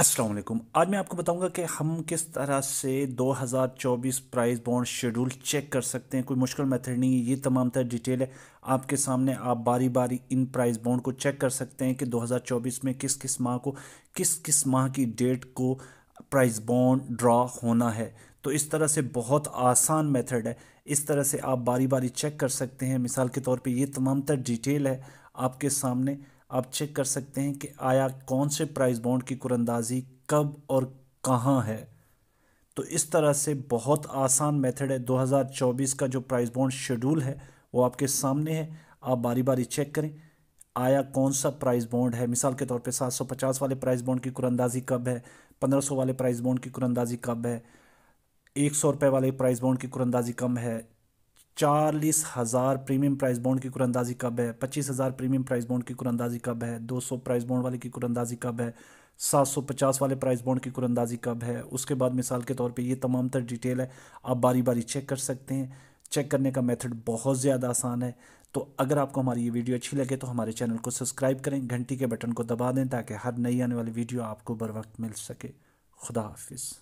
अस्सलाम वालेकुम आज मैं आपको बताऊंगा कि हम किस तरह से 2024 प्राइस बॉन्ड शेड्यूल चेक कर सकते हैं कोई मुश्किल मेथड नहीं है ये तमाम तरह डिटेल है आपके सामने आप बारी बारी इन प्राइस बॉन्ड को चेक कर सकते हैं कि 2024 में किस किस माह को किस किस माह की डेट को प्राइस बॉन्ड ड्रा होना है तो इस तरह से बहुत आसान मेथड है इस तरह से आप बारी बारी चेक कर सकते हैं मिसाल के तौर पर ये तमाम तर डिटेल है आपके सामने आप चेक कर सकते हैं कि आया कौन से प्राइस बॉन्ड की कुरंदाजी कब और कहाँ है तो इस तरह से बहुत आसान मेथड है 2024 का जो प्राइस बॉन्ड शेड्यूल है वो आपके सामने है आप बारी बारी चेक करें आया कौन सा प्राइस बॉन्ड है मिसाल के तौर पे 750 वाले प्राइस बॉन्ड की कुरंदाजी कब है 1500 वाले प्राइस बॉन्ड की कुरंदाजी कब है एक सौ रुपये वाले प्राइस बॉन्ड की कुरंदाजी कम है चालीस हज़ार प्रीमियम प्राइस बॉन्ड की कुरंदाजी कब है पच्चीस हज़ार प्रीमियम प्राइस बॉन्ड की कुरंदाजी कब है दो सौ प्राइस बॉन्ड वाले की कुरंदाजी कब है सात सौ पचास वाले प्राइस बॉन्ड की कुरंदाजी कब है उसके बाद मिसाल के तौर पे ये तमाम तर डिटेल है आप बारी बारी चेक कर सकते हैं चेक करने का मेथड बहुत ज़्यादा आसान है तो अगर आपको हमारी ये वीडियो अच्छी लगे तो हमारे चैनल को सब्सक्राइब करें घंटी के बटन को दबा दें ताकि हर नई आने वाली वीडियो आपको बर वक्त मिल सके खुदा हाफिज़